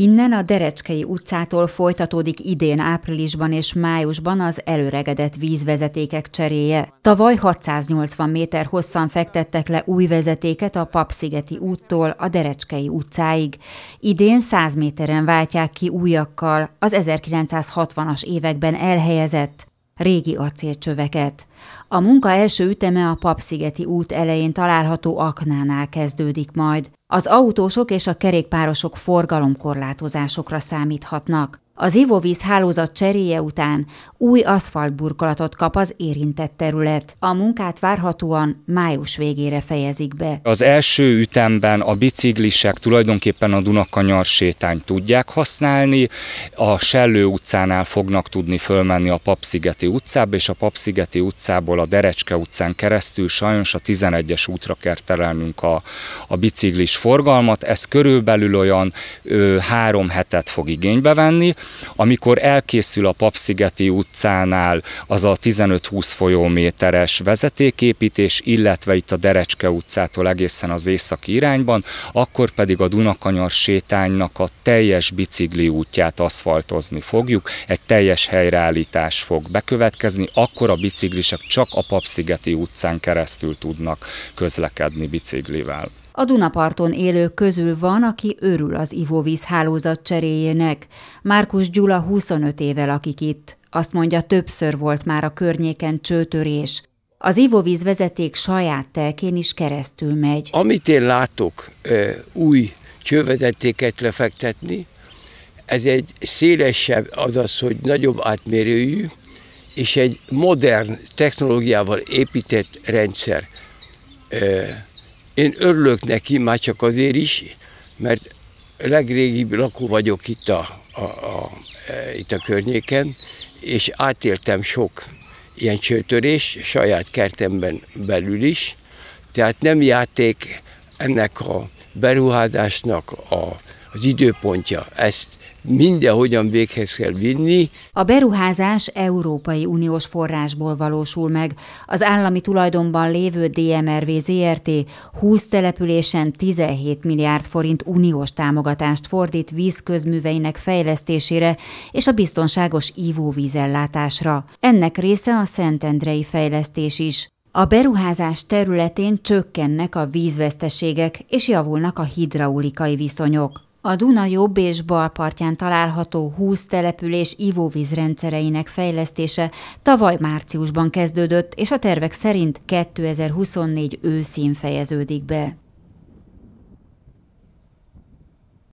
Innen a Derecskei utcától folytatódik idén áprilisban és májusban az előregedett vízvezetékek cseréje. Tavaly 680 méter hosszan fektettek le új vezetéket a Papszigeti úttól a Derecskei utcáig. Idén 100 méteren váltják ki újakkal az 1960-as években elhelyezett régi acélcsöveket. A munka első üteme a Papszigeti út elején található aknánál kezdődik majd. Az autósok és a kerékpárosok forgalomkorlátozásokra számíthatnak. Az ivóvíz hálózat cseréje után új aszfaltburkolatot kap az érintett terület. A munkát várhatóan május végére fejezik be. Az első ütemben a biciklisek tulajdonképpen a Dunakanyar sétányt tudják használni, a Sellő utcánál fognak tudni fölmenni a Papszigeti utcába, és a Papszigeti utcából a Derecske utcán keresztül sajnos a 11-es útra kell terelnünk a, a biciklis forgalmat. Ez körülbelül olyan ö, három hetet fog igénybe venni, amikor elkészül a Papszigeti utcánál az a 15-20 folyóméteres vezetéképítés, illetve itt a Derecske utcától egészen az északi irányban, akkor pedig a Dunakanyar sétánynak a teljes bicikli útját aszfaltozni fogjuk, egy teljes helyreállítás fog bekövetkezni, akkor a biciklisek csak a Papszigeti utcán keresztül tudnak közlekedni biciklivel. A Dunaparton élők közül van, aki örül az ivóvíz hálózat cseréjének. Márkus Gyula 25 éve lakik itt. Azt mondja, többször volt már a környéken csőtörés. Az ivóvíz vezeték saját telkén is keresztül megy. Amit én látok új csővezetéket lefektetni, ez egy szélesebb, azaz, hogy nagyobb átmérőjű, és egy modern technológiával épített rendszer én örülök neki, már csak azért is, mert legrégibb lakó vagyok itt a, a, a, a, e, itt a környéken, és átéltem sok ilyen csőtörés, saját kertemben belül is. Tehát nem játék ennek a beruházásnak a az időpontja. Ezt mindenhogyan véghez kell vinni. A beruházás Európai Uniós forrásból valósul meg. Az állami tulajdonban lévő DMRV ZRT 20 településen 17 milliárd forint uniós támogatást fordít vízközműveinek fejlesztésére és a biztonságos ivóvízellátásra. Ennek része a Szentendrei fejlesztés is. A beruházás területén csökkennek a vízveszteségek és javulnak a hidraulikai viszonyok. A Duna jobb és bal partján található 20 település ivóvízrendszereinek fejlesztése tavaly márciusban kezdődött, és a tervek szerint 2024 őszén fejeződik be.